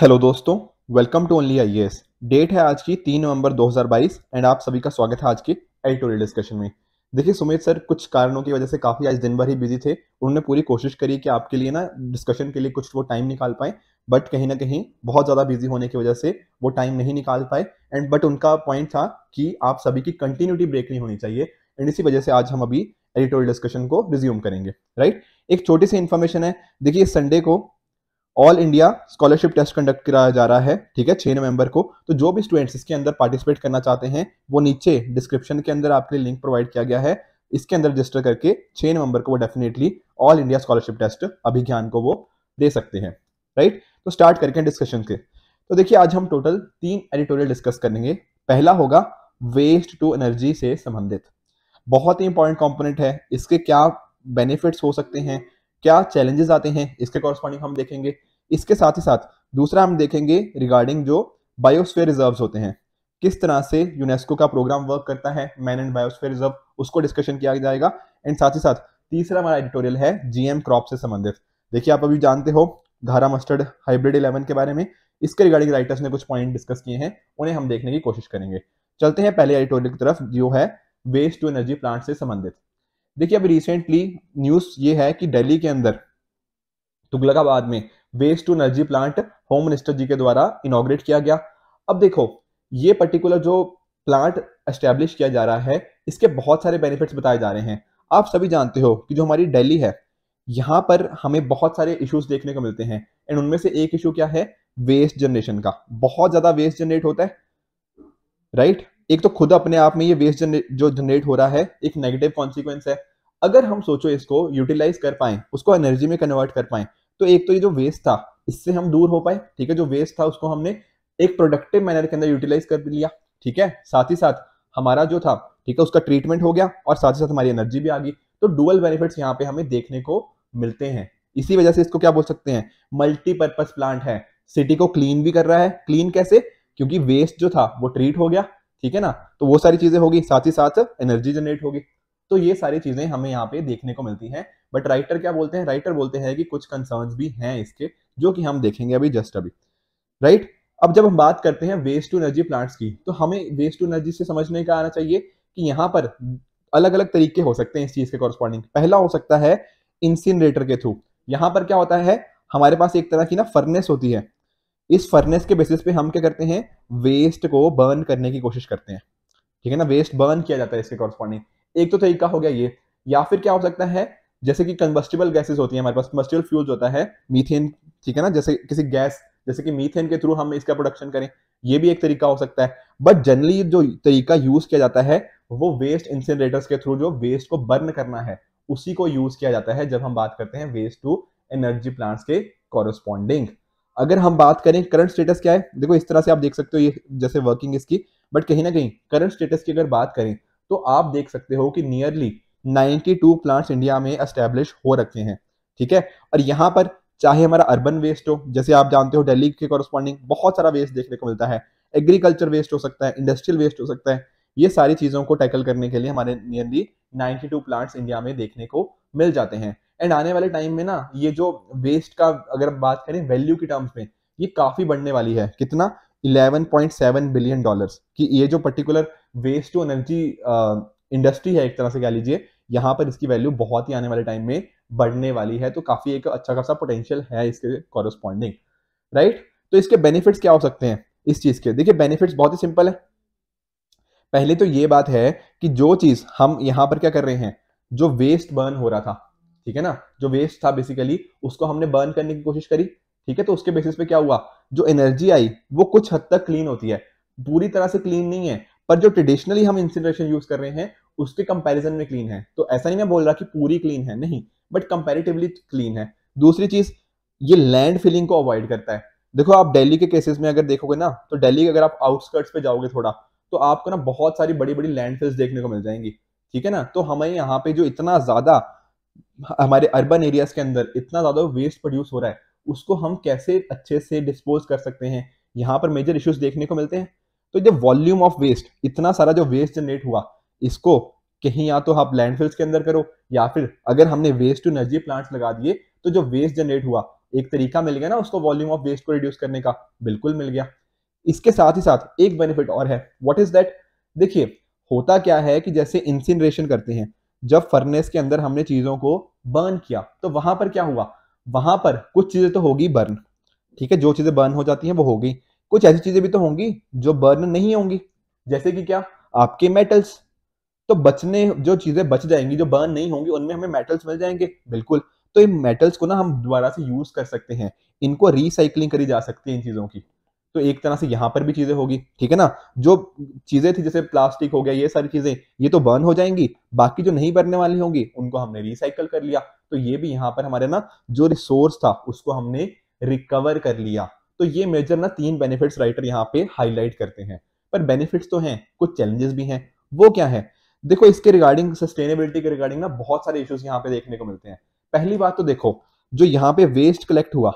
Hello दोस्तों welcome to only I date है आज की तीन नवंबर 2022 एंड आप सभी का स्वागत है आज के एडिटोरियल डिस्कशन में देखिए सुमित सर कुछ कारणों की वजह से काफ़ी आज दिन भर ही बिजी थे उन्होंने पूरी कोशिश करी कि आपके लिए ना डिस्कशन के लिए कुछ वो टाइम निकाल पाए बट कहीं ना कहीं बहुत ज़्यादा बिजी होने की वजह से वो टाइम नहीं निकाल पाए एंड बट उनका पॉइंट था कि आप सभी की कंटिन्यूटी ब्रेक नहीं होनी चाहिए एंड इसी वजह से आज हम अभी एडिटोरियल डिस्कशन को रिज्यूम करेंगे राइट एक छोटी सी इन्फॉर्मेशन है देखिए संडे को all India scholarship test conduct कराया जा रहा है ठीक है छह नवंबर को तो जो भी स्टूडेंट्स इसके अंदर पार्टिसिपेट करना चाहते हैं वो नीचे डिस्क्रिप्शन के अंदर आपके लिए लिंक प्रोवाइड किया गया है इसके अंदर रजिस्टर करके छह नवंबर को वो definitely all India scholarship test Abhigyan को वो दे सकते हैं राइट तो स्टार्ट करके डिस्कशन के तो देखिए आज हम टोटल तीन एडिटोरियल डिस्कस करेंगे पहला होगा वेस्ट टू एनर्जी से संबंधित बहुत ही इंपॉर्टेंट कॉम्पोनेंट है इसके क्या बेनिफिट्स हो सकते हैं क्या चैलेंजेस आते हैं इसके कॉरस्पॉन्डिंग हम देखेंगे इसके साथ ही साथ दूसरा हम देखेंगे रिगार्डिंग जो बायोस्फेयर रिजर्व होते हैं किस तरह से यूनेस्को का प्रोग्राम वर्क करता है मैन एंड बायोस्फेयर रिजर्व उसको डिस्कशन किया जाएगा एंड साथ ही साथ तीसरा हमारा एडिटोरियल है जीएम क्रॉप से संबंधित देखिए आप अभी जानते हो घारा मस्टर्ड हाइब्रिड इलेवन के बारे में इसके रिगार्डिंग राइटर्स ने कुछ पॉइंट डिस्कस किए हैं उन्हें हम देखने की कोशिश करेंगे चलते हैं पहले एडिटोरियल की तरफ जो है वेस्ट टू एनर्जी प्लांट से संबंधित देखिए अभी रिसेंटली न्यूज ये है कि दिल्ली के अंदर तुगलकाबाद में waste to energy plant home minister ji के द्वारा इनोग्रेट किया गया अब देखो ये पर्टिकुलर जो प्लांट एस्टेब्लिश किया जा रहा है इसके बहुत सारे बेनिफिट्स बताए जा रहे हैं आप सभी जानते हो कि जो हमारी दिल्ली है यहाँ पर हमें बहुत सारे इश्यूज देखने को मिलते हैं एंड उनमें से एक इशू क्या है वेस्ट जनरेशन का बहुत ज्यादा वेस्ट जनरेट होता है राइट right? एक तो खुद अपने आप में ये वेस्ट जने, जो जनरेट हो रहा है एक नेगेटिव कॉन्सिक्वेंस है अगर हम सोचो इसको यूटिलाइज कर पाए उसको एनर्जी में कन्वर्ट कर पाए तो एक तो ये जो वेस्ट था इससे हम दूर हो पाए ठीक है जो वेस्ट था उसको हमने एक प्रोडक्टिव मैनर के अंदर यूटिलाइज कर लिया ठीक है साथ ही साथ हमारा जो था ठीक है उसका ट्रीटमेंट हो गया और साथ ही साथ हमारी एनर्जी भी आ गई तो डुअल बेनिफिट्स यहाँ पे हमें देखने को मिलते हैं इसी वजह से इसको क्या बोल सकते हैं मल्टीपर्पज प्लांट है सिटी को क्लीन भी कर रहा है क्लीन कैसे क्योंकि वेस्ट जो था वो ट्रीट हो गया ठीक है ना तो वो सारी चीजें होगी साथ ही साथ एनर्जी जनरेट होगी तो ये सारी चीजें हमें यहाँ पे देखने को मिलती हैं बट राइटर क्या बोलते हैं राइटर बोलते हैं कि कुछ कंसर्न भी हैं इसके जो कि हम देखेंगे अभी जस्ट अभी राइट अब जब हम बात करते हैं वेस्ट टू एनर्जी प्लांट्स की तो हमें वेस्ट टू एनर्जी से समझने का आना चाहिए कि यहाँ पर अलग अलग तरीके हो सकते हैं इस चीज के कॉरस्पॉन्डिंग पहला हो सकता है इंसिनरेटर के थ्रू यहाँ पर क्या होता है हमारे पास एक तरह की ना फर्नेस होती है इस फर्नेस के बेसिस पे हम क्या करते हैं वेस्ट को बर्न करने की कोशिश करते हैं ठीक है ना वेस्ट बर्न किया जाता है इसके कॉरस्पॉन्डिंग एक तो तरीका हो गया ये या फिर क्या हो सकता है जैसे कि कंबस्टिबल गैसेस होती है हमारे पास कंबस्टिबल फ्यूल होता है मीथेन ठीक है ना जैसे किसी गैस जैसे कि मीथेन के थ्रू हम इसका प्रोडक्शन करें ये भी एक तरीका हो सकता है बट जनरली जो तरीका यूज किया जाता है वो वेस्ट इंसिनरेटर्स के थ्रू जो वेस्ट को बर्न करना है उसी को यूज किया जाता है जब हम बात करते हैं वेस्ट टू एनर्जी प्लांट्स के कॉरस्पॉन्डिंग अगर हम बात करें करंट स्टेटस क्या है देखो इस तरह से आप देख सकते हो ये जैसे वर्किंग इसकी बट कहीं ना कहीं करंट स्टेटस की अगर बात करें तो आप देख सकते हो कि नियरली 92 प्लांट्स इंडिया में एस्टेब्लिश हो रखे हैं ठीक है और यहाँ पर चाहे हमारा अर्बन वेस्ट हो जैसे आप जानते हो डेली के कॉरस्पॉन्डिंग बहुत सारा वेस्ट देखने को मिलता है एग्रीकल्चर वेस्ट हो सकता है इंडस्ट्रियल वेस्ट हो सकता है ये सारी चीज़ों को टैकल करने के लिए हमारे नियरली 92 प्लांट्स इंडिया में देखने को मिल जाते हैं एंड आने वाले टाइम में ना ये जो वेस्ट का अगर बात करें वैल्यू की टर्म्स में ये काफ़ी बढ़ने वाली है कितना 11.7 बिलियन डॉलर्स कि ये जो particular waste to energy industry है एक तरह से कह लीजिए यहाँ पर इसकी वैल्यू बहुत ही आने वाले टाइम में बढ़ने वाली है तो काफ़ी एक अच्छा खासा पोटेंशियल है इसके कॉरस्पॉन्डिंग राइट तो इसके बेनिफिट्स क्या हो सकते हैं इस चीज़ के देखिए बेनिफिट्स बहुत ही सिंपल है पहले तो ये बात है कि जो चीज़ हम यहाँ पर क्या कर रहे हैं जो वेस्ट बर्न हो रहा था ठीक है ना जो वेस्ट था बेसिकली उसको हमने बर्न करने की कोशिश करी ठीक है तो उसके बेसिस पे क्या हुआ जो एनर्जी आई वो कुछ हद तक क्लीन होती है पूरी तरह से क्लीन नहीं है पर जो ट्रेडिशनली हम इंसिनरेशन यूज कर रहे हैं उसके कंपैरिजन में क्लीन है तो ऐसा नहीं मैं बोल रहा कि पूरी क्लीन है नहीं बट कंपेरेटिवली क्लीन है दूसरी चीज ये लैंड फिलिंग को अवॉइड करता है देखो आप डेली के केसेस में अगर देखोगे ना तो डेली के अगर आप आउटस्कर्ट्स पे जाओगे थोड़ा तो आपको ना बहुत सारी बड़ी बड़ी लैंड देखने को मिल जाएंगी ठीक है ना तो हमें यहाँ पे जो इतना ज्यादा हमारे अर्बन एरियाज के अंदर इतना ज़्यादा वेस्ट प्रोड्यूस हो रहा है उसको हम कैसे अच्छे से डिस्पोज कर सकते हैं यहाँ पर मेजर इश्यूज देखने को मिलते हैं तो जो वॉल्यूम ऑफ वेस्ट इतना सारा जो वेस्ट जनरेट हुआ इसको कहीं या तो आप लैंडफिल्स के अंदर करो या फिर अगर हमने वेस्ट टू एनर्जी प्लांट्स लगा दिए तो जो वेस्ट जनरेट हुआ एक तरीका मिल गया ना उसको वॉल्यूम ऑफ वेस्ट को रिड्यूस करने का बिल्कुल मिल गया इसके साथ ही साथ एक बेनिफिट और है व्हाट इज दैट देखिए होता क्या है कि जैसे इंसिनरेशन करते हैं जब फर्नेस के अंदर हमने चीज़ों को बर्न किया तो वहां पर क्या हुआ वहां पर कुछ चीज़ें तो होगी बर्न ठीक है जो चीज़ें बर्न हो जाती हैं वो होगी कुछ ऐसी चीज़ें भी तो होंगी जो बर्न नहीं होंगी जैसे कि क्या आपके मेटल्स तो बचने जो चीज़ें बच जाएंगी जो बर्न नहीं होंगी उनमें हमें मेटल्स मिल जाएंगे बिल्कुल तो इन मेटल्स को ना हम दोबारा से यूज़ कर सकते हैं इनको रिसाइकलिंग करी जा सकती है इन चीज़ों की तो एक तरह से यहाँ पर भी चीजें होगी ठीक है ना जो चीजें थी जैसे प्लास्टिक हो गया ये सारी चीजें ये तो बर्न हो जाएंगी बाकी जो नहीं बनने वाली होंगी उनको हमने रिसाइकल कर लिया तो ये भी यहाँ पर हमारे ना जो रिसोर्स था उसको हमने रिकवर कर लिया तो ये मेजर ना तीन बेनिफिट्स राइटर यहाँ पे हाईलाइट करते हैं पर बेनिफिट्स तो हैं कुछ चैलेंजेस भी हैं वो क्या है देखो इसके रिगार्डिंग सस्टेनेबिलिटी के रिगार्डिंग ना बहुत सारे इश्यूज यहाँ पे देखने को मिलते हैं पहली बात तो देखो जो यहाँ पे वेस्ट कलेक्ट हुआ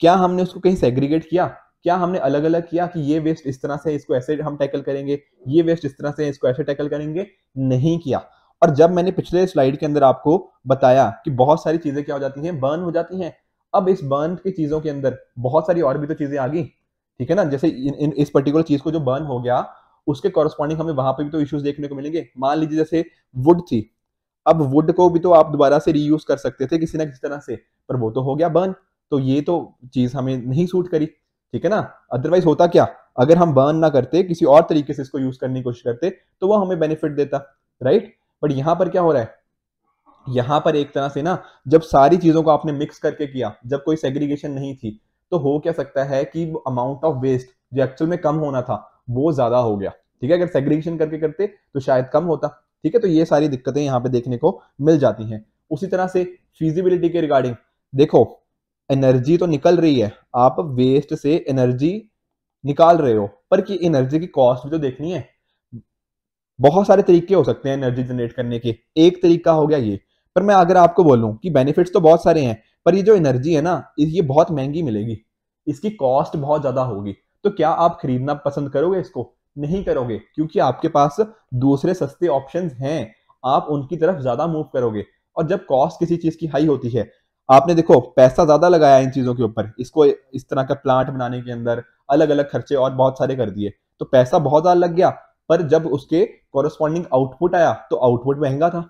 क्या हमने उसको कहीं सेग्रीगेट किया क्या हमने अलग अलग किया कि ये वेस्ट इस तरह से इसको ऐसे हम टैकल करेंगे ये वेस्ट इस तरह से इसको ऐसे टैकल करेंगे नहीं किया और जब मैंने पिछले स्लाइड के अंदर आपको बताया कि बहुत सारी चीजें क्या हो जाती हैं बर्न हो जाती हैं अब इस बर्न की चीजों के अंदर बहुत सारी और भी तो चीजें आ गई ठीक है ना जैसे इन, इन, इस पर्टिकुलर चीज को जो बर्न हो गया उसके कॉरस्पॉन्डिंग हमें वहां पर भी तो इश्यूज देखने को मिलेंगे मान लीजिए जैसे वुड थी अब वुड को भी तो आप दोबारा से रीयूज कर सकते थे किसी ना किसी तरह से पर वो तो हो गया बर्न तो ये तो चीज हमें नहीं सूट करी ठीक है ना अदरवाइज होता क्या अगर हम बर्न ना करते किसी और तरीके से इसको यूज करने की कोशिश करते तो वो हमें बेनिफिट देता राइट बट यहां पर क्या हो रहा है यहां पर एक तरह से ना जब सारी चीजों को आपने मिक्स करके किया जब कोई सेग्रीगेशन नहीं थी तो हो क्या सकता है कि अमाउंट ऑफ वेस्ट जो एक्चुअल में कम होना था वो ज्यादा हो गया ठीक है अगर सेग्रीगेशन करके करते तो शायद कम होता ठीक है तो ये सारी दिक्कतें यहाँ पे देखने को मिल जाती हैं उसी तरह से फिजिबिलिटी के रिगार्डिंग देखो एनर्जी तो निकल रही है आप वेस्ट से एनर्जी निकाल रहे हो पर कि एनर्जी की कॉस्ट भी तो देखनी है बहुत सारे तरीके हो सकते हैं एनर्जी जनरेट करने के एक तरीका हो गया ये पर मैं अगर आपको बोलूं कि बेनिफिट्स तो बहुत सारे हैं पर ये जो एनर्जी है ना ये बहुत महंगी मिलेगी इसकी कॉस्ट बहुत ज़्यादा होगी तो क्या आप खरीदना पसंद करोगे इसको नहीं करोगे क्योंकि आपके पास दूसरे सस्ते ऑप्शन हैं आप उनकी तरफ ज़्यादा मूव करोगे और जब कॉस्ट किसी चीज़ की हाई होती है आपने देखो पैसा ज्यादा लगाया इन चीजों के ऊपर इसको इस तरह का प्लांट बनाने के अंदर अलग अलग खर्चे और बहुत सारे कर दिए तो पैसा बहुत ज्यादा लग गया पर जब उसके कॉरस्पॉन्डिंग आउटपुट आया तो आउटपुट महंगा था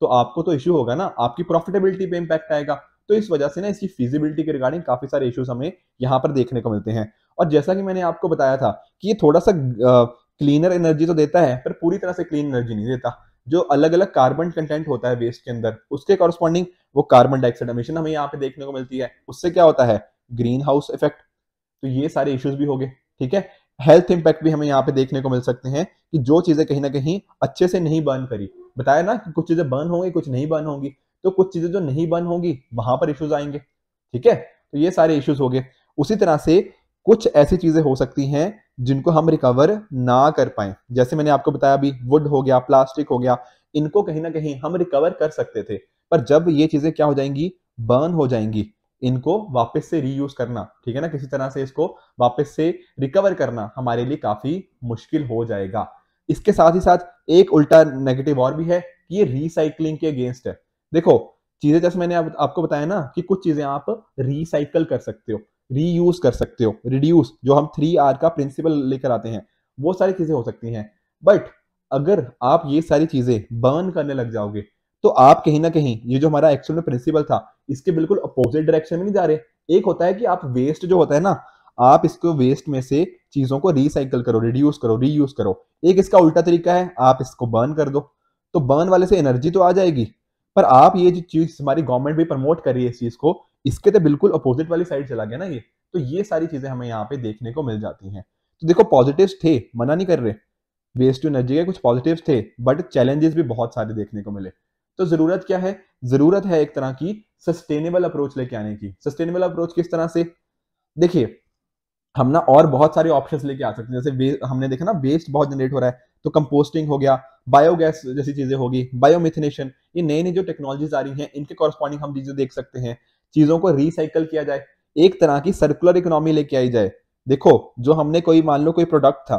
तो आपको तो इश्यू होगा ना आपकी प्रॉफिटेबिलिटी पे इम्पैक्ट आएगा तो इस वजह से ना इसकी फिजिबिलिटी के रिगार्डिंग काफी सारे इश्यूज हमें यहाँ पर देखने को मिलते हैं और जैसा कि मैंने आपको बताया था कि ये थोड़ा सा क्लीनर एनर्जी तो देता है पर पूरी तरह से क्लीन एनर्जी नहीं देता जो अलग अलग कार्बन कंटेंट होता है वेस्ट के अंदर उसके कॉरस्पॉन्डिंग वो कार्बन डाइऑक्साइड एमिशन हमें यहाँ पे देखने को मिलती है उससे क्या होता है ग्रीन हाउस इफेक्ट तो ये सारे इश्यूज भी हो गए ठीक है हेल्थ इंपैक्ट भी हमें यहाँ पे देखने को मिल सकते हैं कि जो चीजें कहीं ना कहीं अच्छे से नहीं बर्न करी बताया ना कि कुछ चीजें बर्न होंगी कुछ नहीं बर्न होंगी तो कुछ चीजें जो नहीं बर्न होंगी वहां पर इश्यूज आएंगे ठीक है तो ये सारे इश्यूज हो गए उसी तरह से कुछ ऐसी चीजें हो सकती हैं जिनको हम रिकवर ना कर पाए जैसे मैंने आपको बताया अभी वुड हो गया प्लास्टिक हो गया इनको कहीं ना कहीं हम रिकवर कर सकते थे पर जब ये चीज़ें क्या हो जाएंगी बर्न हो जाएंगी इनको वापस से रीयूज करना ठीक है ना किसी तरह से इसको वापस से रिकवर करना हमारे लिए काफ़ी मुश्किल हो जाएगा इसके साथ ही साथ एक उल्टा नेगेटिव और भी है कि ये रिसाइकलिंग के अगेंस्ट है देखो चीज़ें जैसे मैंने आप, आपको बताया ना कि कुछ चीज़ें आप रिसाइकल कर सकते हो रीयूज कर सकते हो रिड्यूस जो हम थ्री आर का प्रिंसिपल लेकर आते हैं वो सारी चीज़ें हो सकती हैं बट अगर आप ये सारी चीज़ें बर्न करने लग जाओगे तो आप कहीं ना कहीं ये जो हमारा एक्चुअल में प्रिंसिपल था इसके बिल्कुल अपोजिट डायरेक्शन में नहीं जा रहे एक होता है कि आप वेस्ट जो होता है ना आप इसको वेस्ट में से चीजों को रिसाइकल करो रिड्यूस करो रीयूज करो एक इसका उल्टा तरीका है आप इसको बर्न कर दो तो बर्न वाले से एनर्जी तो आ जाएगी पर आप ये जो चीज हमारी गवर्नमेंट भी प्रमोट कर रही है इस चीज को इसके तो बिल्कुल अपोजिट वाली साइड चला गया ना ये तो ये सारी चीजें हमें यहाँ पे देखने को मिल जाती हैं तो देखो पॉजिटिव थे मना नहीं कर रहे वेस्ट टू एनर्जी के कुछ पॉजिटिव थे बट चैलेंजेस भी बहुत सारे देखने को मिले तो जरूरत क्या है जरूरत है एक तरह की सस्टेनेबल अप्रोच लेके आने की सस्टेनेबल अप्रोच किस तरह से देखिए हम ना और बहुत सारे ऑप्शन लेके आ सकते हैं जैसे हमने देखा ना वेस्ट बहुत जनरेट हो रहा है तो कंपोस्टिंग हो गया बायोगैस जैसी चीजें होगी बायोमिथेनेशन ये नई नई जो टेक्नोलॉजीज आ रही हैं इनके कॉरस्पॉन्डिंग हम चीजें देख सकते हैं चीजों को रिसाइकल किया जाए एक तरह की सर्कुलर इकोनॉमी लेके आई जाए देखो जो हमने कोई मान लो कोई प्रोडक्ट था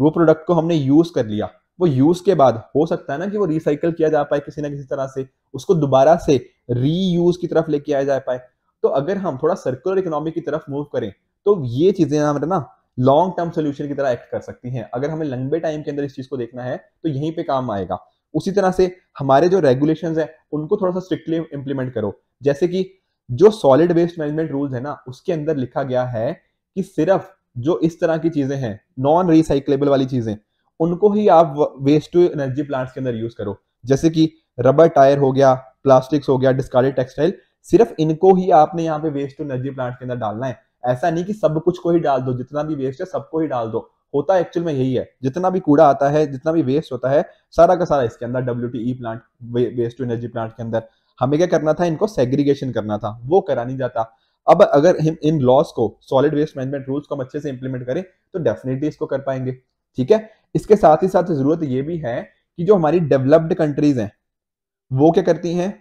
वो प्रोडक्ट को हमने यूज कर लिया वो यूज के बाद हो सकता है ना कि वो रिसाइकल किया जा पाए किसी ना किसी तरह से उसको दोबारा से रीयूज की तरफ लेके आया जा पाए तो अगर हम थोड़ा सर्कुलर इकोनॉमी की तरफ मूव करें तो ये चीजें हमारे ना लॉन्ग टर्म सोल्यूशन की तरह एक्ट कर सकती हैं अगर हमें लंबे टाइम के अंदर इस चीज को देखना है तो यहीं पे काम आएगा उसी तरह से हमारे जो रेगुलेशन है उनको थोड़ा सा स्ट्रिक्टली इंप्लीमेंट करो जैसे कि जो सॉलिड वेस्ट मैनेजमेंट रूल्स है ना उसके अंदर लिखा गया है कि सिर्फ जो इस तरह की चीजें हैं नॉन रिसाइकलेबल वाली चीजें उनको ही आप वेस्ट टू एनर्जी प्लांट्स के अंदर यूज करो जैसे कि रबर टायर हो गया प्लास्टिक्स हो गया डिस्कार्डेड टेक्सटाइल सिर्फ इनको ही आपने यहाँ पे वेस्ट टू एनर्जी प्लांट के अंदर डालना है ऐसा नहीं कि सब कुछ को ही डाल दो जितना भी वेस्ट है सबको ही डाल दो होता एक्चुअल में यही है जितना भी कूड़ा आता है जितना भी वेस्ट होता है सारा का सारा इसके अंदर W plant waste to energy plant के अंदर हमें क्या करना था इनको सेग्रीगेशन करना था वो करा नहीं जाता अब अगर हम इन लॉस को सॉलिड वेस्ट मैनेजमेंट रूल्स को हम अच्छे से इंप्लीमेंट करें तो डेफिनेटली इसको कर पाएंगे ठीक है इसके साथ ही साथ ज़रूरत ये भी है कि जो हमारी डेवलप्ड कंट्रीज़ हैं वो क्या करती हैं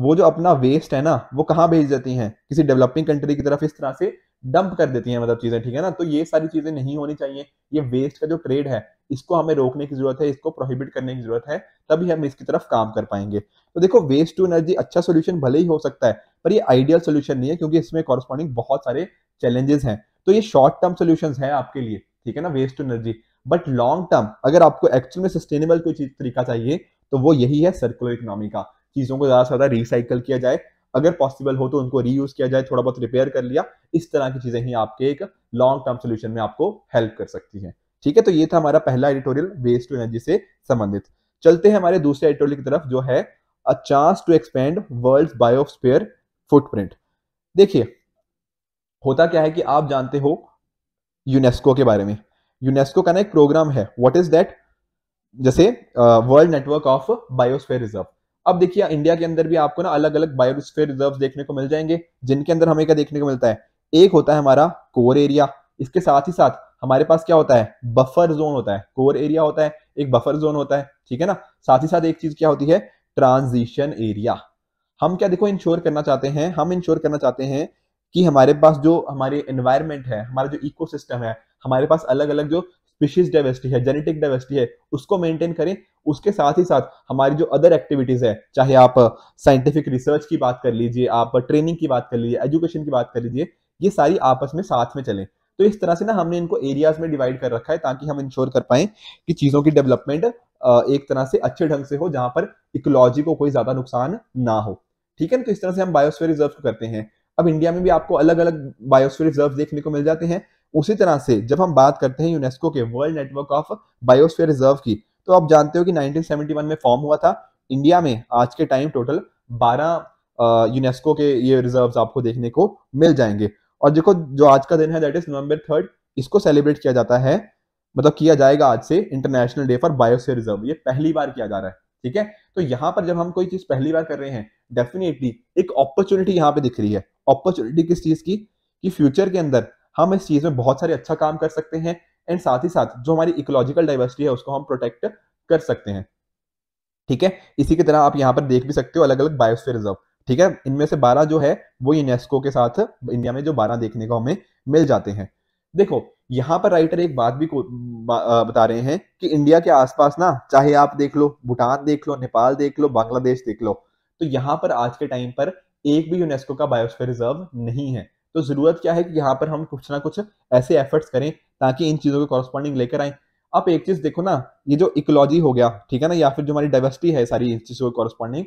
वो जो अपना वेस्ट है ना वो कहाँ भेज देती हैं किसी डेवलपिंग कंट्री की तरफ इस तरह से डंप कर देती हैं मतलब चीज़ें ठीक है ना तो ये सारी चीज़ें नहीं होनी चाहिए ये वेस्ट का जो ट्रेड है इसको हमें रोकने की ज़रूरत है इसको प्रोहिबिट करने की ज़रूरत है तभी हम इसकी तरफ काम कर पाएंगे तो देखो वेस्ट टू एनर्जी अच्छा सोल्यूशन भले ही हो सकता है पर ये आइडियल सोल्यूशन नहीं है क्योंकि इसमें कॉरस्पॉन्डिंग बहुत सारे चैलेंजेस हैं तो ये शॉर्ट टर्म सोल्यूशन है आपके लिए ठीक है ना waste to energy but long term अगर आपको एक्चुअल में सस्टेनेबल कोई चीज तरीका चाहिए तो वो यही है सर्कुलर इकोनॉमी का चीज़ों को ज़्यादा से ज़्यादा रिसाइकल किया जाए अगर पॉसिबल हो तो उनको रीयूज किया जाए थोड़ा बहुत रिपेयर कर लिया इस तरह की चीज़ें ही आपके एक लॉन्ग टर्म सोल्यूशन में आपको हेल्प कर सकती है ठीक है तो ये था हमारा पहला एडिटोरियल वेस्ट टू एनर्जी से संबंधित चलते हैं हमारे दूसरे एडिटोरियल की तरफ जो है a chance to expand world biosphere footprint देखिए होता क्या है कि आप जानते हो यूनेस्को के बारे में यूनेस्को का ना एक प्रोग्राम है वॉट इज दैट जैसे world network of biosphere reserve अब देखिए इंडिया के अंदर भी आपको ना अलग अलग बायोस्फेयर रिजर्व देखने को मिल जाएंगे जिनके अंदर हमें क्या देखने को मिलता है एक होता है हमारा कोर एरिया इसके साथ ही साथ हमारे पास क्या होता है बफर जोन होता है कोर एरिया होता है एक बफर जोन होता है ठीक है ना साथ ही साथ एक चीज क्या होती है ट्रांजिशन एरिया हम क्या देखो इंश्योर करना चाहते हैं हम इंश्योर करना चाहते हैं कि हमारे पास जो हमारे एनवायरमेंट है हमारा जो इकोसिस्टम है हमारे पास अलग अलग जो स्पीशीज डाइवर्सिटी है जेनेटिक डाइवर्सिटी है उसको मेंटेन करें उसके साथ ही साथ हमारी जो अदर एक्टिविटीज है चाहे आप साइंटिफिक रिसर्च की बात कर लीजिए आप ट्रेनिंग की बात कर लीजिए एजुकेशन की बात कर लीजिए ये सारी आपस में साथ में चलें तो इस तरह से ना हमने इनको एरियाज में डिवाइड कर रखा है ताकि हम इंश्योर कर पाए कि चीजों की डेवलपमेंट एक तरह से अच्छे ढंग से हो जहां पर इकोलॉजी को कोई ज्यादा नुकसान ना हो ठीक है ना तो इस तरह से हम बायोस्फीयर रिजर्व करते हैं अब इंडिया में भी आपको अलग अलग बायोस्फीयर रिजर्व देखने को मिल जाते हैं उसी तरह से जब हम बात करते हैं यूनेस्को के world network of biosphere reserve की तो आप जानते हो कि 1971 में फॉर्म हुआ था इंडिया में आज के टाइम टोटल 12 यूनेस्को के ये रिजर्व्स आपको देखने को मिल जाएंगे और देखो जो आज का दिन है दैट इज नवंबर थर्ड इसको सेलिब्रेट किया जाता है मतलब किया जाएगा आज से international day for biosphere reserve ये पहली बार किया जा रहा है ठीक है तो यहाँ पर जब हम कोई चीज पहली बार कर रहे हैं डेफिनेटली एक अपॉर्चुनिटी यहाँ पे दिख रही है अपॉर्चुनिटी किस चीज की कि फ्यूचर के अंदर हम इस चीज़ में बहुत सारे अच्छा काम कर सकते हैं एंड साथ ही साथ जो हमारी इकोलॉजिकल डाइवर्सिटी है उसको हम प्रोटेक्ट कर सकते हैं ठीक है इसी की तरह आप यहाँ पर देख भी सकते हो अलग अलग बायोस्फीयर रिजर्व ठीक है इनमें से बारह जो है वो यूनेस्को के साथ इंडिया में जो बारह देखने को हमें मिल जाते हैं देखो यहाँ पर राइटर एक बात भी बता रहे हैं कि इंडिया के आसपास ना चाहे आप देख लो भूटान देख लो नेपाल देख लो बांग्लादेश देख लो तो यहाँ पर आज के टाइम पर एक भी यूनेस्को का बायोस्फीयर रिजर्व नहीं है तो ज़रूरत क्या है कि यहाँ पर हम कुछ ना कुछ ऐसे एफर्ट्स करें ताकि इन चीज़ों के कॉरस्पॉन्डिंग लेकर आए आप एक चीज़ देखो ना ये जो इकोलॉजी हो गया ठीक है ना या फिर जो हमारी डाइवर्सिटी है सारी इन चीज़ों के कॉरस्पॉन्डिंग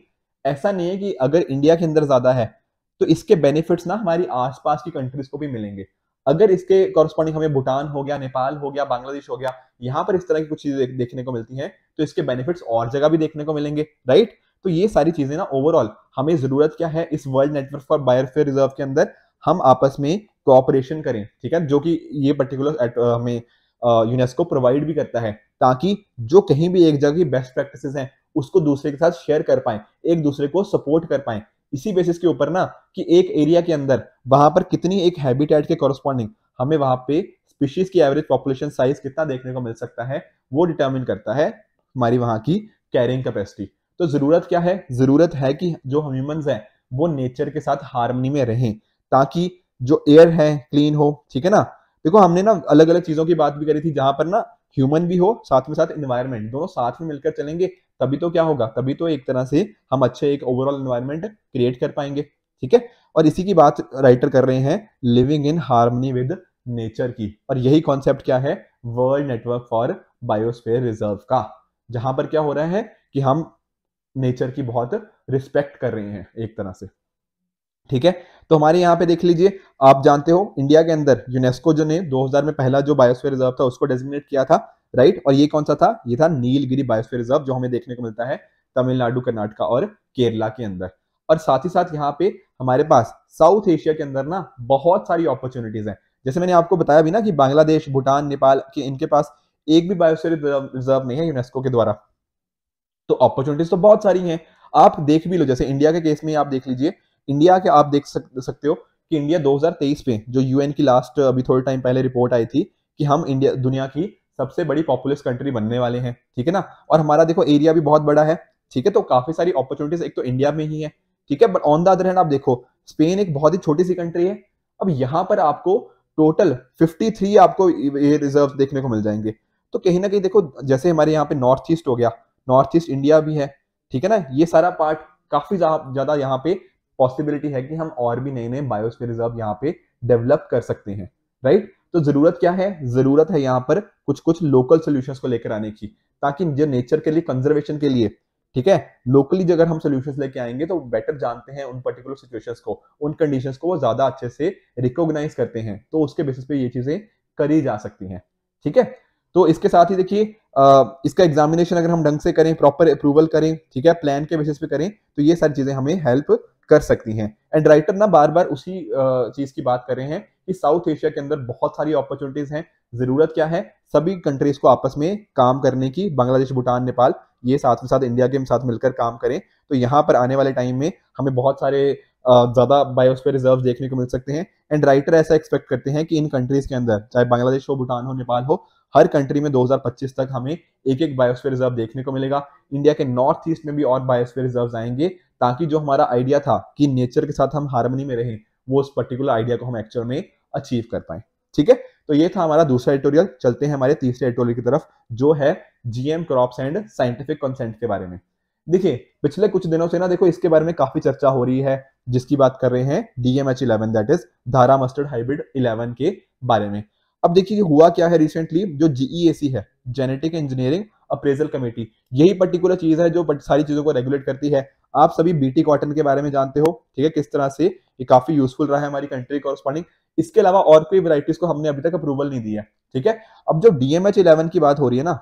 ऐसा नहीं है कि अगर इंडिया के अंदर ज़्यादा है तो इसके बेनिफिट्स ना हमारी आसपास की कंट्रीज को भी मिलेंगे अगर इसके कॉरस्पॉन्डिंग हमें भूटान हो गया नेपाल हो गया बांग्लादेश हो गया यहाँ पर इस तरह की कुछ चीज़ें देखने को मिलती हैं तो इसके बेनिफिट्स और जगह भी देखने को मिलेंगे राइट तो ये सारी चीज़ें ना ओवरऑल हमें ज़रूरत क्या है इस world network for biosphere reserve के अंदर हम आपस में कोऑपरेशन करें ठीक है जो कि ये पर्टिकुलर uh, हमें यूनेस्को uh, प्रोवाइड भी करता है ताकि जो कहीं भी एक जगह की बेस्ट प्रैक्टिसेस हैं उसको दूसरे के साथ शेयर कर पाए एक दूसरे को सपोर्ट कर पाए इसी बेसिस के ऊपर ना कि एक एरिया के अंदर वहां पर कितनी एक हैबिटेट के कॉरस्पॉन्डिंग हमें वहां पे स्पीशीज की एवरेज पॉपुलेशन साइज कितना देखने को मिल सकता है वो डिटर्मिन करता है हमारी वहां की कैरिंग कैपेसिटी तो जरूरत क्या है जरूरत है कि जो ह्यूमंस हैं वो नेचर के साथ हार्मनी में रहें ताकि जो एयर है क्लीन हो ठीक है ना देखो हमने ना अलग अलग चीजों की बात भी करी थी जहां पर ना ह्यूमन भी हो साथ में साथ इन्वायरमेंट दोनों साथ में मिलकर चलेंगे तभी तो क्या होगा तभी तो एक तरह से हम अच्छे एक ओवरऑल इन्वायरमेंट क्रिएट कर पाएंगे ठीक है और इसी की बात राइटर कर रहे हैं living in harmony with nature की और यही कॉन्सेप्ट क्या है world network for biosphere reserve का जहां पर क्या हो रहा है कि हम नेचर की बहुत रिस्पेक्ट कर रहे हैं एक तरह से ठीक है तो हमारे यहाँ पे देख लीजिए आप जानते हो इंडिया के अंदर यूनेस्को जो ने 2000 में पहला जो बायोस्फीयर रिजर्व था उसको डेजिग्नेट किया था राइट और ये कौन सा था ये था नीलगिरी बायोस्फीयर रिजर्व जो हमें देखने को मिलता है तमिलनाडु कर्नाटका और केरला के अंदर और साथ ही साथ यहाँ पे हमारे पास साउथ एशिया के अंदर ना बहुत सारी अपॉर्चुनिटीज हैं जैसे मैंने आपको बताया भी ना कि बांग्लादेश भूटान नेपाल के इनके पास एक भी बायोस्फीयर रिजर्व नहीं है यूनेस्को के द्वारा तो अपॉर्चुनिटीज तो बहुत सारी हैं आप देख भी लो जैसे इंडिया के केस में आप देख लीजिए इंडिया के आप देख सकते हो कि इंडिया 2023 पे जो यूएन की लास्ट अभी थोड़े टाइम पहले रिपोर्ट आई थी कि हम इंडिया दुनिया की सबसे बड़ी पॉपुलस कंट्री बनने वाले हैं ठीक है ना और हमारा देखो एरिया भी बहुत बड़ा है ठीक है तो काफी सारी अपॉर्चुनिटीज एक तो इंडिया में ही है ठीक है but on the other hand आप देखो स्पेन एक बहुत ही छोटी सी कंट्री है अब यहाँ पर आपको टोटल 53 आपको ये रिजर्व देखने को मिल जाएंगे तो कहीं ना कहीं देखो जैसे हमारे यहाँ पे नॉर्थ ईस्ट हो गया नॉर्थ ईस्ट इंडिया भी है ठीक है ना ये सारा पार्ट काफी ज्यादा यहाँ पे पॉसिबिलिटी है कि हम और भी नए नए बायोस्फीयर रिजर्व यहाँ पे डेवलप कर सकते हैं राइट तो जरूरत क्या है जरूरत है यहाँ पर कुछ कुछ लोकल सोल्यूशन को लेकर आने की ताकि जो नेचर के लिए कंजर्वेशन के लिए ठीक है लोकली अगर हम सोल्यूशन लेके आएंगे तो बेटर जानते हैं उन पर्टिकुलर सिचुएशन को उन कंडीशन को वो ज्यादा अच्छे से रिकॉग्नाइज करते हैं तो उसके बेसिस पे ये चीजें करी जा सकती हैं ठीक है तो इसके साथ ही देखिए इसका एग्जामिनेशन अगर हम ढंग से करें प्रॉपर अप्रूवल करें ठीक है प्लान के बेसिस पे करें तो ये सारी चीजें हमें हेल्प कर सकती हैं एंड राइटर ना बार बार उसी चीज़ की बात कर रहे हैं कि साउथ एशिया के अंदर बहुत सारी अपॉर्चुनिटीज़ हैं ज़रूरत क्या है सभी कंट्रीज़ को आपस में काम करने की बांग्लादेश भूटान नेपाल ये साथ में साथ इंडिया के साथ मिलकर काम करें तो यहाँ पर आने वाले टाइम में हमें बहुत सारे ज़्यादा बायोस्फीयर रिजर्व देखने को मिल सकते हैं एंड राइटर ऐसा एक्सपेक्ट करते हैं कि इन कंट्रीज़ के अंदर चाहे बांग्लादेश हो भूटान हो नेपाल हो हर कंट्री में 2025 तक हमें एक एक बायोस्फीयर रिजर्व देखने को मिलेगा इंडिया के नॉर्थ ईस्ट में भी और बायोस्फीयर रिजर्व आएंगे ताकि जो हमारा आइडिया था कि नेचर के साथ हम हारमोनी में रहें वो उस पर्टिकुलर आइडिया को हम एक्चुअल में अचीव कर पाए ठीक है तो ये था हमारा दूसरा एडिटोरियल चलते हैं हमारे तीसरे एडिटोरियल की तरफ जो है GM crops and scientific consent के बारे में देखिए पिछले कुछ दिनों से ना देखो इसके बारे में काफी चर्चा हो रही है जिसकी बात कर रहे हैं DMH eleven that is Dhara mustard hybrid eleven के बारे में अब देखिए हुआ क्या है रिसेंटली जो जीईएसी e है जेनेटिक इंजीनियरिंग अप्रेजल कमेटी यही पर्टिकुलर चीज है जो सारी चीजों को रेगुलेट करती है आप सभी बीटी कॉटन के बारे में जानते हो ठीक है किस तरह से ये काफी यूजफुल रहा है हमारी कंट्री कॉरस्पॉन्डिंग इसके अलावा और कोई वराइटीज को हमने अभी तक अप्रूवल नहीं दिया ठीक है अब जो डीएमएच इलेवन की बात हो रही है ना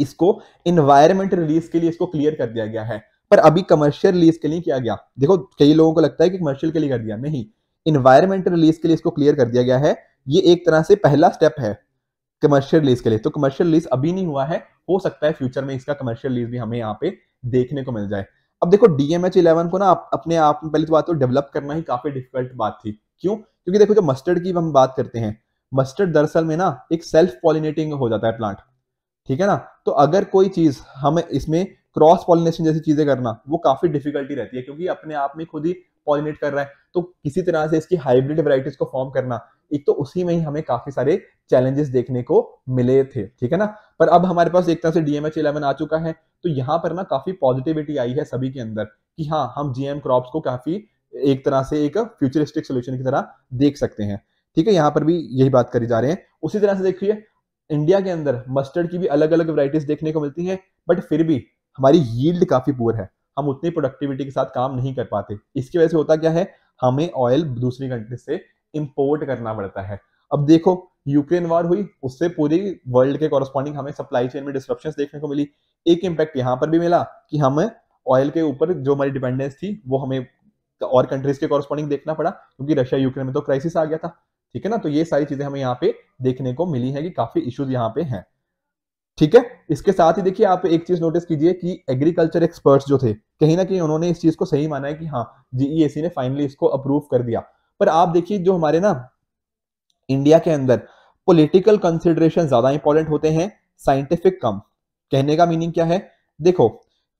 इसको इन्वायरमेंट रिलीज के लिए इसको क्लियर कर दिया गया है पर अभी कमर्शियल रिलीज के लिए किया गया देखो कई लोगों को लगता है कि कमर्शियल के लिए कर दिया नहीं इन्वायरमेंट रिलीज के लिए इसको क्लियर कर दिया गया है ये एक तरह से पहला स्टेप है कमर्शियल रिलीज के लिए तो कमर्शियल रिलीज अभी नहीं हुआ है हो सकता है फ्यूचर में इसका कमर्शियल रिलीज भी हमें यहाँ पे देखने को मिल जाए अब देखो डीएमएच इलेवन को ना आप अपने आप में पहली तो बात तो डेवलप करना ही काफी डिफिकल्ट बात थी क्यों क्योंकि देखो जो मस्टर्ड की हम बात करते हैं मस्टर्ड दरअसल में ना एक सेल्फ पॉलिनेटिंग हो जाता है प्लांट ठीक है ना तो अगर कोई चीज हमें इसमें क्रॉस पॉलिनेशन जैसी चीजें करना वो काफी डिफिकल्टी रहती है क्योंकि अपने आप में खुद ही पॉलिनेट कर रहा है तो किसी तरह से इसकी हाइब्रिड वेराइटीज को फॉर्म करना एक तो उसी में ही हमें काफी सारे चैलेंजेस देखने को मिले थे ठीक है ना पर अब हमारे पास एक तरह से डीएमएच इलेवन आ चुका है तो यहाँ पर ना काफी पॉजिटिविटी आई है सभी के अंदर कि हाँ हम जीएम क्रॉप को काफी एक तरह से एक फ्यूचरिस्टिक सोल्यूशन की तरह देख सकते हैं ठीक है यहाँ पर भी यही बात करी जा रहे हैं उसी तरह से देखिए इंडिया के अंदर मस्टर्ड की भी अलग अलग वराइटीज देखने को मिलती है बट फिर भी हमारी यील्ड काफी पुअर है हम उतनी प्रोडक्टिविटी के साथ काम नहीं कर पाते इसकी वजह से होता क्या है हमें ऑयल दूसरी कंट्री से इंपोर्ट करना पड़ता है अब देखो यूक्रेन वार हुई उससे पूरी वर्ल्ड के कॉरेस्पॉन्डिंग हमें सप्लाई चेन में डिस्ट्रप्शन देखने को मिली एक इम्पैक्ट यहाँ पर भी मिला कि हमें ऑयल के ऊपर जो हमारी डिपेंडेंस थी वो हमें और कंट्रीज के कॉरेस्पॉन्डिंग देखना पड़ा क्योंकि रशिया यूक्रेन में तो क्राइसिस आ गया था ठीक है ना तो ये सारी चीजें हमें यहाँ पे देखने को मिली है कि काफी इश्यूज यहाँ पे हैं ठीक है इसके साथ ही देखिए आप एक चीज नोटिस कीजिए कि एग्रीकल्चर एक्सपर्ट्स जो थे कहीं ना कहीं उन्होंने इस चीज को सही माना है कि हाँ जीईएसी e ने फाइनली इसको अप्रूव कर दिया पर आप देखिए जो हमारे ना इंडिया के अंदर पॉलिटिकल कंसिडरेशन ज्यादा इंपॉर्टेंट होते हैं साइंटिफिक कम कहने का मीनिंग क्या है देखो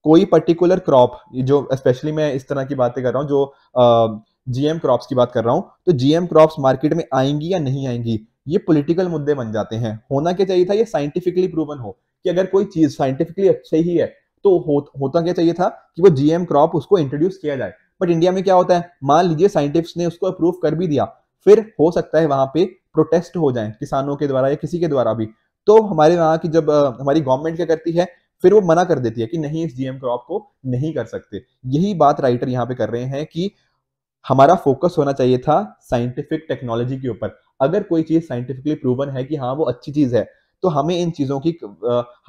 कोई पर्टिकुलर क्रॉप जो स्पेशली मैं इस तरह की बातें कर रहा हूँ जो जीएम क्रॉप्स की बात कर रहा हूँ तो जीएम क्रॉप्स मार्केट में आएंगी या नहीं आएंगी ये पॉलिटिकल मुद्दे बन जाते हैं होना क्या चाहिए था ये साइंटिफिकली प्रूवन हो कि अगर कोई चीज साइंटिफिकली अच्छी ही है तो हो, होता क्या चाहिए था कि वो जीएम क्रॉप उसको इंट्रोड्यूस किया जाए बट इंडिया में क्या होता है मान लीजिए साइंटिस्ट ने उसको अप्रूव कर भी दिया फिर हो सकता है वहां पे प्रोटेस्ट हो जाए किसानों के द्वारा या किसी के द्वारा भी तो हमारे वहां की जब हमारी गवर्नमेंट क्या करती है फिर वो मना कर देती है कि नहीं इस जीएम क्रॉप को नहीं कर सकते यही बात राइटर यहाँ पे कर रहे हैं कि हमारा फोकस होना चाहिए था साइंटिफिक टेक्नोलॉजी के ऊपर अगर कोई चीज साइंटिफिकली प्रूवन है कि हाँ वो अच्छी चीज है तो हमें इन चीजों की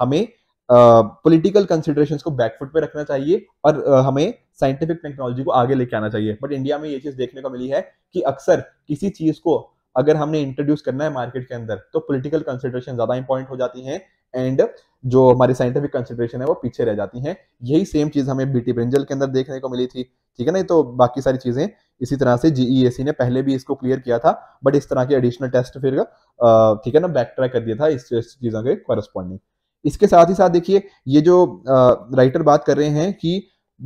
हमें पॉलिटिकल कंसिडरेशन को बैकफुट पे रखना चाहिए और uh, हमें साइंटिफिक टेक्नोलॉजी को आगे लेके आना चाहिए बट इंडिया में ये चीज देखने को मिली है कि अक्सर किसी चीज को अगर हमने इंट्रोड्यूस करना है मार्केट के अंदर तो पॉलिटिकल कंसिडरेशन ज्यादा इंपॉर्टेंट हो जाती है एंड जो हमारी साइंटिफिक कंसिडरेशन है वो पीछे रह जाती है यही सेम चीज हमें बीटी ब्रिंजल के अंदर देखने को मिली थी ठीक है ना तो बाकी सारी चीजें इसी तरह से जीईएससी e ने पहले भी इसको क्लियर किया था बट इस तरह के एडिशनल टेस्ट फिर ठीक है ना बैक ट्रैक कर दिया था इस चीजों के कॉरेस्पॉन्डिंग इसके साथ ही साथ देखिए ये जो राइटर बात कर रहे हैं कि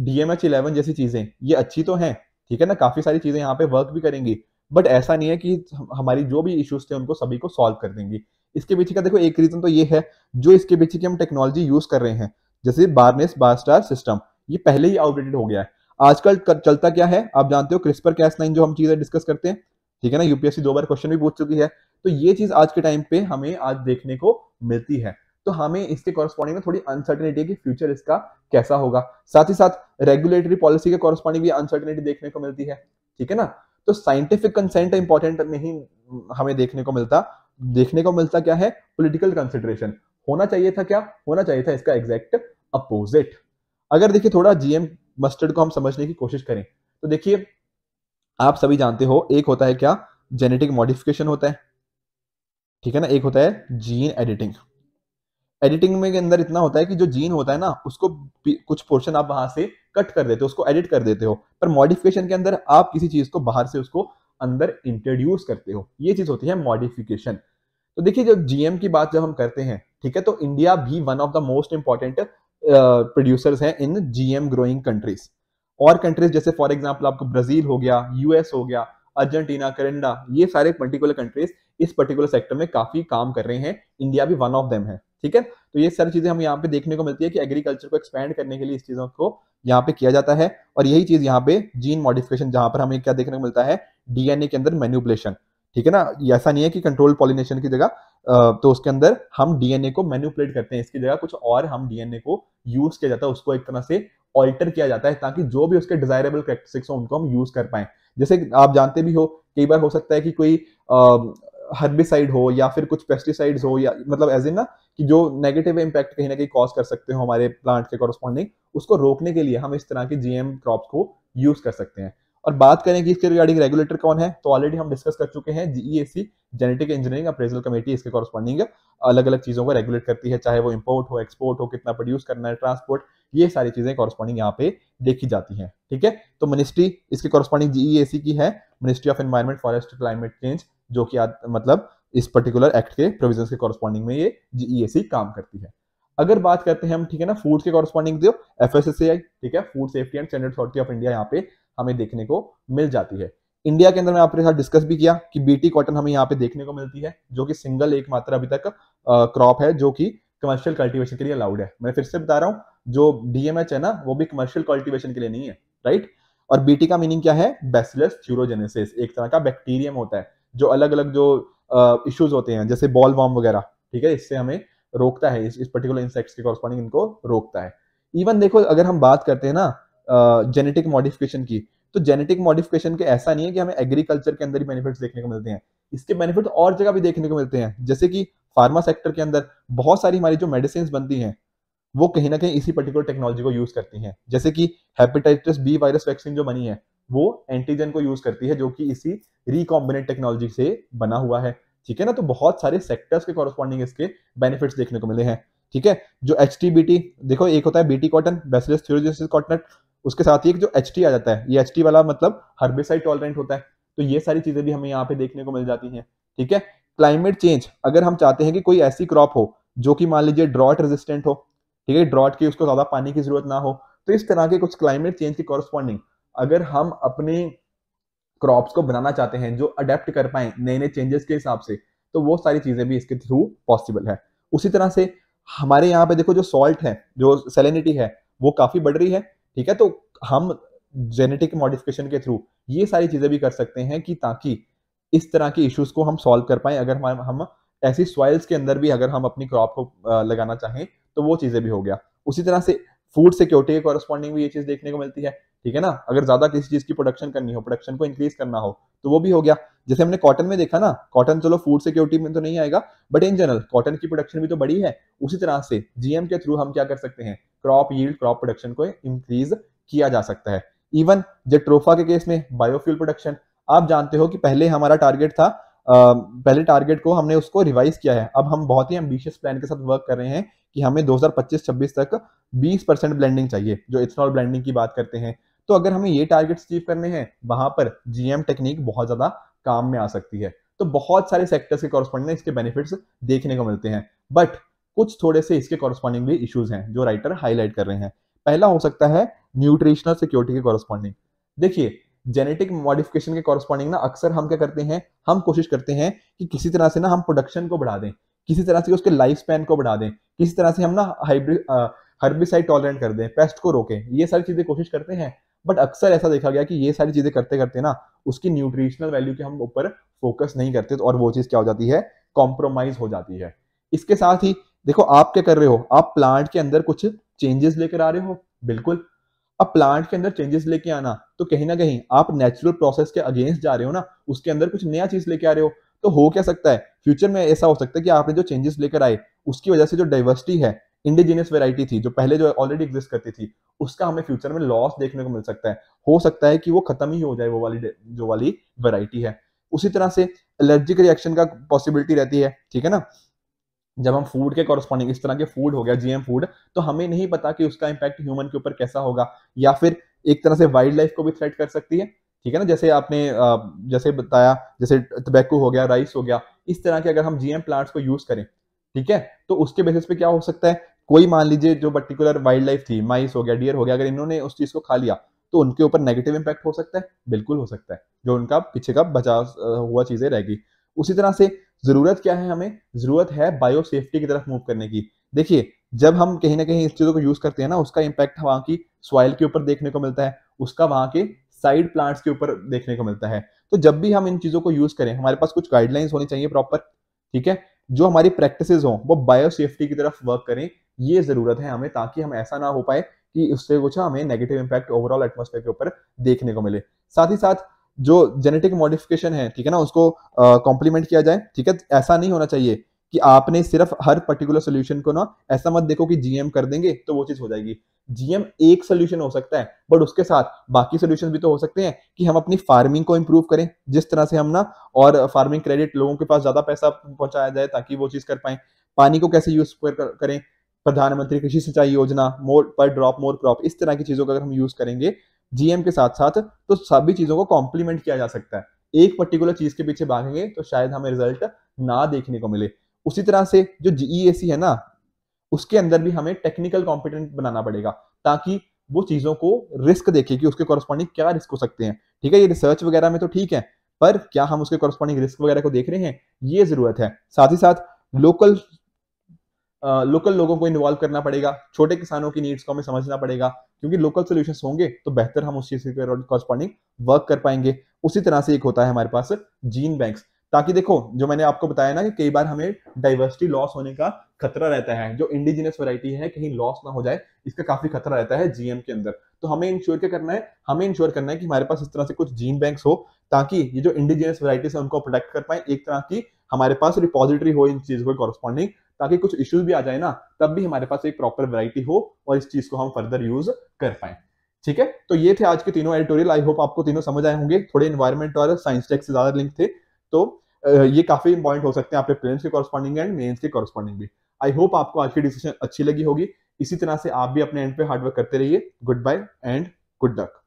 डीएमएच इलेवन जैसी चीज़ें ये अच्छी तो हैं ठीक है ना काफ़ी सारी चीज़ें यहाँ पे वर्क भी करेंगी बट ऐसा नहीं है कि हमारी जो भी इश्यूज थे उनको सभी को सॉल्व कर देंगी इसके पीछे का देखो एक रीज़न तो ये है जो इसके पीछे की हम टेक्नोलॉजी यूज़ कर रहे हैं जैसे बारनेस बार स्टार सिस्टम ये पहले ही आउटडेटेड हो गया है आजकल चलता क्या है आप जानते हो क्रिस्पर कैस नाइन जो हम चीज़ें डिस्कस करते हैं ठीक है ना यूपीएससी दो बार क्वेश्चन भी पूछ चुकी है तो ये चीज़ आज के टाइम पे हमें आज देखने को मिलती है तो हमें इसके कॉरस्पॉन्डिंग में थोड़ी अनसर्टेनिटी है कि फ्यूचर इसका कैसा होगा साथ ही साथ रेगुलेटरी पॉलिसी के कॉरस्पॉन्डिंग भी अनसर्टेनिटी देखने को मिलती है ठीक है ना तो साइंटिफिक कंसेंट इंपॉर्टेंट नहीं हमें देखने को मिलता देखने को मिलता क्या है पोलिटिकल कंसिडरेशन होना चाहिए था क्या होना चाहिए था इसका एग्जैक्ट अपोजिट अगर देखिए थोड़ा जीएम मस्टर्ड को हम समझने की कोशिश करें तो देखिए आप सभी जानते हो एक होता है क्या जेनेटिक मॉडिफिकेशन होता है ठीक है ना एक होता है जीन एडिटिंग एडिटिंग में के अंदर इतना होता है कि जो जीन होता है ना उसको कुछ पोर्शन आप वहां से कट कर देते हो उसको एडिट कर देते हो पर मॉडिफिकेशन के अंदर आप किसी चीज को बाहर से उसको अंदर इंट्रोड्यूस करते हो ये चीज होती है मॉडिफिकेशन तो देखिए जब जीएम की बात जब हम करते हैं ठीक है तो इंडिया भी one of the most important producers हैं इन जीएम ग्रोइंग कंट्रीज और कंट्रीज जैसे फॉर एग्जाम्पल आपको ब्राजील हो गया यूएस हो गया अर्जेंटीना करेंडा ये सारे पर्टिकुलर कंट्रीज इस पर्टिकुलर सेक्टर में काफी काम कर रहे हैं इंडिया भी वन ऑफ देम है ठीक है तो ये सारी चीजें हम यहाँ पे देखने को मिलती है कि एग्रीकल्चर को एक्सपेंड करने के लिए इस चीजों को यहाँ पे किया जाता है और यही चीज यहाँ पे जीन मॉडिफिकेशन जहां पर हमें क्या देखने को मिलता है डीएनए के अंदर मैन्युपुलेशन ठीक है ना ऐसा नहीं है कि कंट्रोल पॉलिनेशन की जगह तो उसके अंदर हम डीएनए को मैन्युपुलेट करते हैं इसकी जगह कुछ और हम डीएनए को यूज किया जाता है उसको एक तरह से ऑल्टर किया जाता है ताकि जो भी उसके डिजायरेबल करेक्टरिस्टिक्स हो उनको हम यूज कर पाए जैसे आप जानते भी हो कई बार हो सकता है कि कोई हर्बिसाइड हो या फिर कुछ पेस्टिसाइड्स हो या मतलब एज इन ना कि जो नेगेटिव इम्पैक्ट कहीं ना कहीं कॉज कर सकते हो हमारे प्लांट के कॉरस्पॉन्डिंग उसको रोकने के लिए हम इस तरह के जीएम क्रॉप्स को यूज कर सकते हैं और बात करें कि इसके रिगार्डिंग रेगुलेटर कौन है तो ऑलरेडी हम डिस्कस कर चुके हैं GEAC genetic engineering appraisal committee इसके कॉरस्पॉन्डिंग अलग अलग चीज़ों को रेगुलेट करती है चाहे वो इम्पोर्ट हो एक्सपोर्ट हो कितना प्रोड्यूस करना है ट्रांसपोर्ट ये सारी चीज़ें कॉरस्पॉन्डिंग यहाँ पे देखी जाती है ठीक है तो मिनिस्ट्री इसके कॉरस्पॉन्डिंग जीईएसी e की है ministry of environment forest climate change जो कि मतलब इस पर्टिकुलर एक्ट के प्रोविजन के कॉरस्पॉन्डिंग में ये जीईएसी e काम करती है अगर बात करते हैं हम ठीक है ना फूड के कॉरस्पॉन्डिंग जो एफ ठीक है food safety and standard authority of India यहाँ पे हमें देखने को मिल जाती है इंडिया के अंदर मैं आपके साथ डिस्कस भी किया कि बीटी कॉटन हमें यहाँ पे देखने को मिलती है जो कि सिंगल एक अभी तक क्रॉप है जो कि कमर्शियल कल्टीवेशन के लिए अलाउड है मैं फिर से बता रहा हूँ जो डीएमएच है ना वो भी कमर्शियल कल्टीवेशन के लिए नहीं है राइट और बीटी का मीनिंग क्या है बेसिलस थ्यूरोजेनेसिस एक तरह का बैक्टीरियम होता है जो अलग अलग जो इश्यूज होते हैं जैसे बॉल वॉम वगैरह ठीक है इससे हमें रोकता है इस, इस पर्टिकुलर इंसेक्ट्स के कॉरस्पॉन्डिंग इनको रोकता है इवन देखो अगर हम बात करते हैं ना जेनेटिक मॉडिफिकेशन की तो जेनेटिक मॉडिफिकेशन के ऐसा नहीं है कि हमें एग्रीकल्चर के अंदर ही बेनिफिट्स देखने को मिलते हैं इसके बेनिफिट और जगह भी देखने को मिलते हैं जैसे कि फार्मा सेक्टर के अंदर बहुत सारी हमारी जो मेडिसिन बनती हैं वो कहीं ना कहीं इसी पर्टिकुलर टेक्नोलॉजी को यूज करती हैं जैसे कि हेपेटाइटिस बी वायरस वैक्सीन जो बनी है वो एंटीजन को यूज करती है जो कि इसी रिकॉम्बिनेट टेक्नोलॉजी से बना हुआ है ठीक है ना तो बहुत सारे सेक्टर्स के कॉरस्पॉन्डिंग इसके बेनिफिट्स देखने को मिले हैं ठीक है जो एच टी देखो एक होता है BT cotton bacillus thuringiensis cotton उसके साथ ही एक जो एच आ जाता है ये एच वाला मतलब हर्बिसाइड टॉलरेंट होता है तो ये सारी चीजें भी हमें यहाँ पे देखने को मिल जाती हैं ठीक है क्लाइमेट चेंज अगर हम चाहते हैं कि कोई ऐसी क्रॉप हो जो कि मान लीजिए ड्रॉट रेजिस्टेंट हो ठीक है ड्रॉट की उसको ज्यादा पानी की जरूरत ना हो तो इस तरह के कुछ क्लाइमेट चेंज के कॉरस्पॉन्डिंग अगर हम अपने क्रॉप्स को बनाना चाहते हैं जो अडेप्ट कर पाए नए नए चेंजेस के हिसाब से तो वो सारी चीजें भी इसके थ्रू पॉसिबल है उसी तरह से हमारे यहाँ पे देखो जो सॉल्ट है जो सेलिनिटी है वो काफी बढ़ रही है ठीक है तो हम जेनेटिक मॉडिफिकेशन के थ्रू ये सारी चीजें भी कर सकते हैं कि ताकि इस तरह के इश्यूज को हम सॉल्व कर पाए अगर हम हम ऐसी सॉइल्स के अंदर भी अगर हम अपनी क्रॉप को लगाना चाहें तो वो चीजें भी हो गया उसी तरह से फूड सिक्योरिटी के कॉरेस्पॉन्डिंग भी ये चीज देखने को मिलती है ठीक है ना अगर ज्यादा किसी चीज की प्रोडक्शन करनी हो प्रोडक्शन को इंक्रीज करना हो तो वो भी हो गया जैसे हमने कॉटन में देखा ना कॉटन चलो फूड सिक्योरिटी में तो नहीं आएगा बट इन जनरल कॉटन की प्रोडक्शन भी तो बड़ी है उसी तरह से जीएम के थ्रू हम क्या कर सकते हैं क्रॉप यील्ड क्रॉप प्रोडक्शन को इंक्रीज किया जा सकता है इवन जेट्रोफा के केस में बायोफ्यूल प्रोडक्शन आप जानते हो कि पहले हमारा टारगेट था पहले टारगेट को हमने उसको रिवाइज किया है अब हम बहुत ही एम्बिशियस प्लान के साथ वर्क कर रहे हैं कि हमें 2025-26 तक 20 परसेंट ब्लेंडिंग चाहिए जो इथेनॉल ब्लेंडिंग की बात करते हैं तो अगर हमें ये टारगेट अचीव करने हैं वहां पर जीएम टेक्निक बहुत ज्यादा काम में आ सकती है तो बहुत सारे सेक्टर्स के कॉरस्पॉन्डिंग इसके बेनिफिट्स देखने को मिलते हैं बट कुछ थोड़े से इसके कॉरस्पॉन्डिंगली इश्यूज हैं जो राइटर हाईलाइट कर रहे हैं पहला हो सकता है न्यूट्रिशनल सिक्योरिटी के कॉरस्पॉन्डिंग देखिए जेनेटिक मॉडिफिकेशन के कॉरस्पॉन्डिंग ना अक्सर हम क्या करते हैं हम कोशिश करते हैं कि किसी तरह से ना हम प्रोडक्शन को बढ़ा दें किसी तरह से उसके लाइफ स्पैन को बढ़ा दें किसी तरह से हम ना हाइब्रिड हर्बिसाइड टॉलरेंट कर दें पेस्ट को रोकें ये सारी चीज़ें कोशिश करते हैं बट अक्सर ऐसा देखा गया कि ये सारी चीज़ें करते करते ना उसकी न्यूट्रिशनल वैल्यू के हम ऊपर फोकस नहीं करते तो और वो चीज़ क्या हो जाती है कॉम्प्रोमाइज़ हो जाती है इसके साथ ही देखो आप क्या कर रहे हो आप प्लांट के अंदर कुछ चेंजेस लेकर आ रहे हो बिल्कुल अब प्लांट के अंदर चेंजेस लेके आना तो कहीं ना कहीं आप नेचुरल प्रोसेस के अगेंस्ट जा रहे हो ना उसके अंदर कुछ नया चीज लेके आ रहे हो तो हो क्या सकता है फ्यूचर में ऐसा हो सकता है कि आपने जो चेंजेस लेकर आए उसकी वजह से जो डाइवर्सिटी है इंडिजिनियस वेराइटी थी जो पहले जो ऑलरेडी एग्जिस्ट करती थी उसका हमें फ्यूचर में लॉस देखने को मिल सकता है हो सकता है कि वो खत्म ही हो जाए वो वाली जो वाली वेराइटी है उसी तरह से एलर्जिक रिएक्शन का पॉसिबिलिटी रहती है ठीक है ना जब हम फूड के कॉरस्पॉन्डिंग इस तरह के फूड हो गया जीएम फूड तो हमें नहीं पता कि उसका इम्पैक्ट ह्यूमन के ऊपर कैसा होगा या फिर एक तरह से वाइल्ड लाइफ को भी थ्रेट कर सकती है ठीक है ना जैसे आपने जैसे बताया जैसे तबैको हो गया राइस हो गया इस तरह के अगर हम जीएम प्लांट्स को यूज करें ठीक है तो उसके बेसिस पे क्या हो सकता है कोई मान लीजिए जो पर्टिकुलर वाइल्ड लाइफ थी माइस हो गया डियर हो गया अगर इन्होंने उस चीज को खा लिया तो उनके ऊपर नेगेटिव इम्पैक्ट हो सकता है बिल्कुल हो सकता है जो उनका पीछे का बचा हुआ चीजें रहेगी उसी तरह से जरूरत क्या है हमें जरूरत है बायो सेफ्टी की तरफ मूव करने की देखिए जब हम कहीं ना कहीं इस चीजों को यूज करते हैं ना उसका इम्पैक्ट वहां की सॉइल के ऊपर देखने को मिलता है उसका वहां के साइड प्लांट्स के ऊपर देखने को मिलता है तो जब भी हम इन चीजों को यूज करें हमारे पास कुछ गाइडलाइंस होनी चाहिए प्रॉपर ठीक है जो हमारी प्रैक्टिस हों वो बायोसेफ्टी की तरफ वर्क करें ये जरूरत है हमें ताकि हम ऐसा ना हो पाए कि उससे कुछ हमें नेगेटिव इम्पैक्ट ओवरऑल एटमोसफेयर के ऊपर देखने को मिले साथ ही साथ जो जेनेटिक मॉडिफिकेशन है ठीक है ना उसको कॉम्प्लीमेंट किया जाए ठीक है ऐसा नहीं होना चाहिए कि आपने सिर्फ हर पर्टिकुलर सोल्यूशन को ना ऐसा मत देखो कि जीएम कर देंगे तो वो चीज हो जाएगी जीएम एक सोल्यूशन हो सकता है बट उसके साथ बाकी सोल्यूशन भी तो हो सकते हैं कि हम अपनी फार्मिंग को इम्प्रूव करें जिस तरह से हम ना और फार्मिंग क्रेडिट लोगों के पास ज्यादा पैसा पहुंचाया जाए ताकि वो चीज कर पाए पानी को कैसे यूज करें प्रधानमंत्री कृषि सिंचाई योजना मोर पर ड्रॉप मोर क्रॉप इस तरह की चीजों का अगर हम यूज करेंगे जीएम के साथ साथ तो सभी चीजों को कॉम्प्लीमेंट किया जा सकता है एक पर्टिकुलर चीज के पीछे भागेंगे तो शायद हमें रिजल्ट ना देखने को मिले उसी तरह से जो जीईएसी e है ना उसके अंदर भी हमें टेक्निकल कॉम्पिटेंट बनाना पड़ेगा ताकि वो चीजों को रिस्क देखे कि उसके कॉरस्पॉन्डिंग क्या रिस्क हो सकते हैं ठीक है ये रिसर्च वगैरह में तो ठीक है पर क्या हम उसके कॉरस्पॉन्डिंग रिस्क वगैरह को देख रहे हैं ये जरूरत है साथ ही साथ लोकल लोकल लोगों को इन्वॉल्व करना पड़ेगा छोटे किसानों की नीड्स को हमें समझना पड़ेगा क्योंकि लोकल सोल्यूशन होंगे तो बेहतर हम उस चीज के कॉरस्पॉन्डिंग वर्क कर पाएंगे उसी तरह से एक होता है हमारे पास जीन बैंक ताकि देखो जो मैंने आपको बताया ना कि कई बार हमें डाइवर्सिटी लॉस होने का खतरा रहता है जो इंडिजिनियस वैरायटी है कहीं लॉस ना हो जाए इसका काफी खतरा रहता है जीएम के अंदर तो हमें इंश्योर क्या करना है हमें इंश्योर करना है कि हमारे पास इस तरह से कुछ जीन बैंक हो ताकि ये जो इंडिजिनियस वैरायटीज है उनको प्रोटेक्ट कर पाए एक तरह की हमारे पास रिपोजिटरी हो इन चीज़ों के कॉरेस्पॉन्डिंग ताकि कुछ इश्यूज भी आ जाए ना तब भी हमारे पास एक प्रॉपर वैरायटी हो और इस चीज़ को हम फर्दर यूज कर पाए ठीक है तो ये थे आज के तीनों एडिटोरियल आई होप आपको तीनों समझ आए होंगे थोड़े इन्वायरमेंट और साइंस टेक से ज़्यादा लिंक थे तो ये काफ़ी इंपॉर्टेंट हो सकते हैं आपके प्लेन्स के कॉरस्पॉन्डिंग एंड मेन्स के कॉरस्पॉन्डिंग भी आई होप आपको आज की डिसीजन अच्छी लगी होगी इसी तरह से आप भी अपने एंड पे हार्डवर्क करते रहिए good bye and good luck